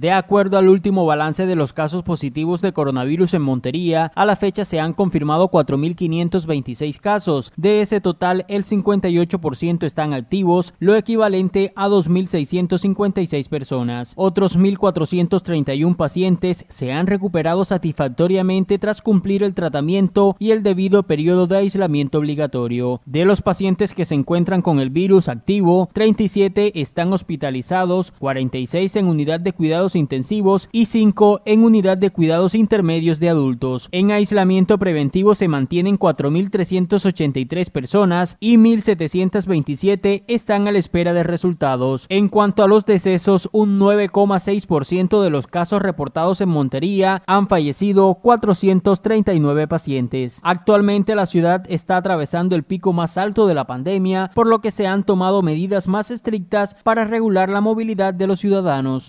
De acuerdo al último balance de los casos positivos de coronavirus en Montería, a la fecha se han confirmado 4.526 casos. De ese total, el 58% están activos, lo equivalente a 2.656 personas. Otros 1.431 pacientes se han recuperado satisfactoriamente tras cumplir el tratamiento y el debido periodo de aislamiento obligatorio. De los pacientes que se encuentran con el virus activo, 37 están hospitalizados, 46 en unidad de cuidados intensivos y 5 en unidad de cuidados intermedios de adultos. En aislamiento preventivo se mantienen 4.383 personas y 1.727 están a la espera de resultados. En cuanto a los decesos, un 9,6% de los casos reportados en Montería han fallecido 439 pacientes. Actualmente la ciudad está atravesando el pico más alto de la pandemia, por lo que se han tomado medidas más estrictas para regular la movilidad de los ciudadanos.